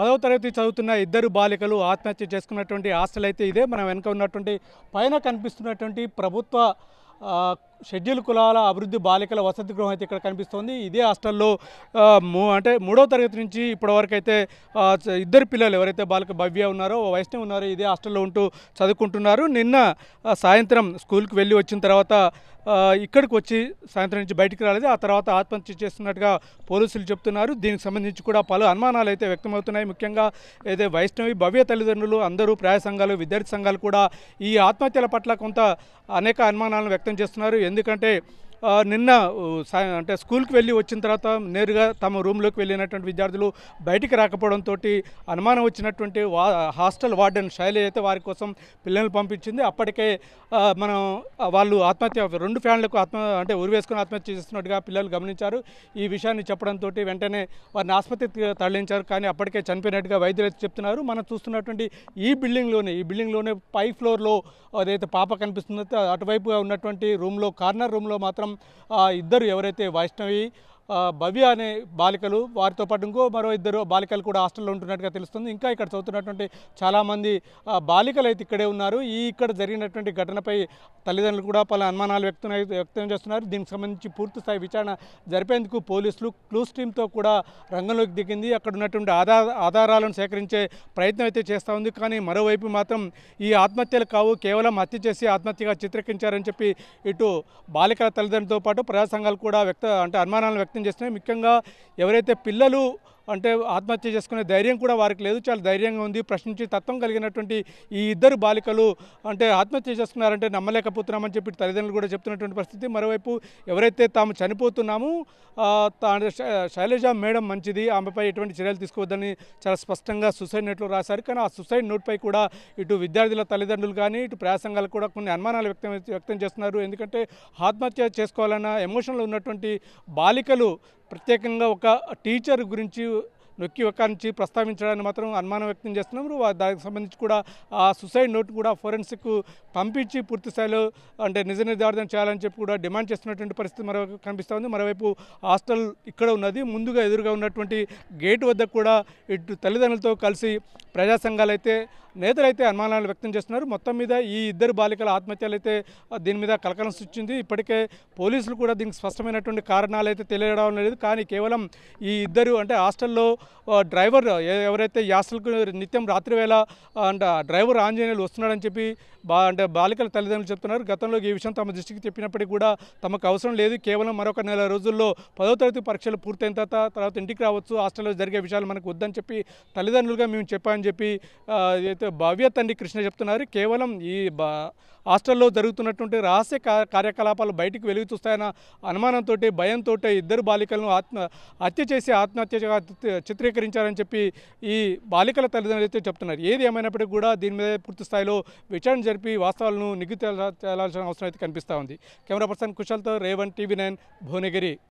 పదవ తరగతి చదువుతున్న ఇద్దరు బాలికలు ఆత్మహత్య చేసుకున్నటువంటి హాస్టల్ అయితే ఇదే మనం వెనుక ఉన్నటువంటి పైన కనిపిస్తున్నటువంటి ప్రభుత్వ షెడ్యూల్ కులాల అభివృద్ధి బాలికల వసతి గృహం అయితే ఇక్కడ కనిపిస్తోంది ఇదే హాస్టల్లో అంటే మూడో తరగతి నుంచి ఇప్పటివరకు అయితే ఇద్దరు పిల్లలు ఎవరైతే బాలిక భవ్య ఉన్నారో వైష్ణవి ఉన్నారో ఇదే హాస్టల్లో ఉంటూ చదువుకుంటున్నారు నిన్న సాయంత్రం స్కూల్కి వెళ్ళి వచ్చిన తర్వాత ఇక్కడికి వచ్చి సాయంత్రం నుంచి బయటికి రాలేదు ఆ తర్వాత ఆత్మహత్య చేస్తున్నట్టుగా పోలీసులు చెప్తున్నారు దీనికి సంబంధించి కూడా పలు అనుమానాలు అయితే వ్యక్తమవుతున్నాయి ముఖ్యంగా అయితే వైష్ణవి భవ్య తల్లిదండ్రులు అందరూ ప్రయాస సంఘాలు విద్యార్థి సంఘాలు కూడా ఈ ఆత్మహత్యల పట్ల కొంత అనేక అనుమానాలను వ్యక్తం చేస్తున్నారు ఎందుకంటే నిన్న అంటే స్కూల్కి వెళ్ళి వచ్చిన తర్వాత నేరుగా తమ రూమ్లోకి వెళ్ళినటువంటి విద్యార్థులు బయటికి రాకపోవడంతో అనుమానం వచ్చినటువంటి వా హాస్టల్ వార్డెన్ శైలి అయితే వారి కోసం పిల్లల్ని పంపించింది అప్పటికే మనం వాళ్ళు ఆత్మహత్య రెండు ఫ్యాన్లకు ఆత్మ అంటే ఉరివేసుకుని ఆత్మహత్య చేస్తున్నట్టుగా పిల్లలు గమనించారు ఈ విషయాన్ని చెప్పడంతో వెంటనే వారిని ఆసుపత్రికి తరలించారు కానీ అప్పటికే చనిపోయినట్టుగా వైద్యులు చెప్తున్నారు మనం చూస్తున్నటువంటి ఈ బిల్డింగ్లోనే ఈ బిల్డింగ్లోనే పై ఫ్లోర్లో అదైతే పాప కనిపిస్తుందో అటువైపుగా ఉన్నటువంటి రూమ్లో కార్నర్ రూమ్లో మాత్రం ఇద్దరు ఎవరైతే వైష్ణవి భవ్య అనే బాలికలు వారితో పాటు ఇంకో మరో ఇద్దరు బాలికలు కూడా హాస్టల్లో ఉంటున్నట్టుగా తెలుస్తుంది ఇంకా ఇక్కడ చదువుతున్నటువంటి చాలామంది బాలికలు అయితే ఇక్కడే ఉన్నారు ఈ ఇక్కడ జరిగినటువంటి ఘటనపై తల్లిదండ్రులు కూడా పలు అనుమానాలు వ్యక్తం వ్యక్తం చేస్తున్నారు దీనికి సంబంధించి పూర్తి స్థాయి విచారణ జరిపేందుకు పోలీసులు క్లూస్ టీమ్తో కూడా రంగంలోకి దిగింది అక్కడ ఉన్నటువంటి ఆధార ఆధారాలను సేకరించే ప్రయత్నం అయితే చేస్తూ ఉంది కానీ మరోవైపు మాత్రం ఈ ఆత్మహత్యలు కావు కేవలం హత్య చేసి ఆత్మహత్యగా చిత్రీకరించారని చెప్పి ఇటు బాలికల తల్లిదండ్రులతో పాటు ప్రజా సంఘాలు కూడా వ్యక్త అంటే అనుమానాలను వ్యక్తం ప్రయత్నం చేస్తున్నాయి ముఖ్యంగా ఎవరైతే పిల్లలు అంటే ఆత్మహత్య చేసుకునే ధైర్యం కూడా వారికి లేదు చాలా ధైర్యంగా ఉంది ప్రశ్నించి తత్వం కలిగినటువంటి ఈ ఇద్దరు బాలికలు అంటే ఆత్మహత్య చేసుకున్నారంటే నమ్మలేకపోతున్నామని చెప్పి తల్లిదండ్రులు కూడా చెప్తున్నటువంటి పరిస్థితి మరోవైపు ఎవరైతే తాము చనిపోతున్నామో శైలజ మేడం మంచిది ఆమెపై ఎటువంటి చర్యలు తీసుకోవద్దని చాలా స్పష్టంగా సుసైడ్ నోట్లు రాశారు కానీ ఆ సుసైడ్ నోట్పై కూడా ఇటు విద్యార్థుల తల్లిదండ్రులు కానీ ఇటు ప్రయాసంగాలు కూడా కొన్ని అనుమానాలు వ్యక్తం వ్యక్తం చేస్తున్నారు ఎందుకంటే ఆత్మహత్య చేసుకోవాలన్న ఎమోషన్లో ఉన్నటువంటి బాలికలు ప్రత్యేకంగా ఒక టీచర్ గురించి నొక్కి నుంచి ప్రస్తావించడాన్ని మాత్రం అనుమానం వ్యక్తం చేస్తున్నారు దానికి సంబంధించి కూడా ఆ సుసైడ్ నోట్ కూడా ఫోరెన్సిక్ పంపించి పూర్తి స్థాయిలో అంటే నిజ నిర్ధారణ చేయాలని చెప్పి కూడా డిమాండ్ చేస్తున్నటువంటి పరిస్థితి మరోవైపు కనిపిస్తుంది మరోవైపు హాస్టల్ ఇక్కడ ఉన్నది ముందుగా ఎదురుగా ఉన్నటువంటి గేట్ వద్ద కూడా ఇటు తల్లిదండ్రులతో కలిసి ప్రజా సంఘాలు అయితే నేతలైతే అనుమానాలు వ్యక్తం చేస్తున్నారు మొత్తం మీద ఈ ఇద్దరు బాలికల ఆత్మహత్యలు అయితే దీని మీద కలకలం సృష్టించింది ఇప్పటికే పోలీసులు కూడా దీనికి స్పష్టమైనటువంటి కారణాలు అయితే తెలియడం లేదు కానీ కేవలం ఈ ఇద్దరు అంటే హాస్టల్లో డ్రైవర్ ఎవరైతే యాస్టల్కు నిత్యం రాత్రి వేళ అంటే డ్రైవర్ ఆంజనేయులు వస్తున్నాడని చెప్పి బా అంటే బాలికల తల్లిదండ్రులు చెప్తున్నారు గతంలో ఈ విషయం తమ దృష్టికి చెప్పినప్పటికీ కూడా తమకు అవసరం లేదు కేవలం మరొక నెల రోజుల్లో పదో తరగతి పరీక్షలు పూర్తయిన తర్వాత తర్వాత ఇంటికి రావచ్చు హాస్టల్లో జరిగే విషయాలు మనకు వద్దని చెప్పి తల్లిదండ్రులుగా మేము చెప్పాం అని చెప్పి ఏదైతే భవ్య తండ్రి కృష్ణ చెప్తున్నారు కేవలం ఈ హాస్టల్లో జరుగుతున్నటువంటి రహస్య కార్యకలాపాలు బయటికి వెలుగు చూస్తాయన్న అనుమానంతో భయంతో ఇద్దరు బాలికలను ఆత్మ హత్య చేసి ఆత్మహత్యగా చిత్రీకరించారని చెప్పి ఈ బాలికల తల్లిదండ్రులు అయితే చెప్తున్నారు ఏది ఏమైనప్పటికీ కూడా దీని మీద పూర్తి స్థాయిలో విచారణ జరిపి వాస్తవాలను నిగ్గు తేలాల్సిన అవసరం అయితే కనిపిస్తూ ఉంది కెమెరా పర్సన్ కుశల్తో రేవన్ టీవీ నైన్ భువనగిరి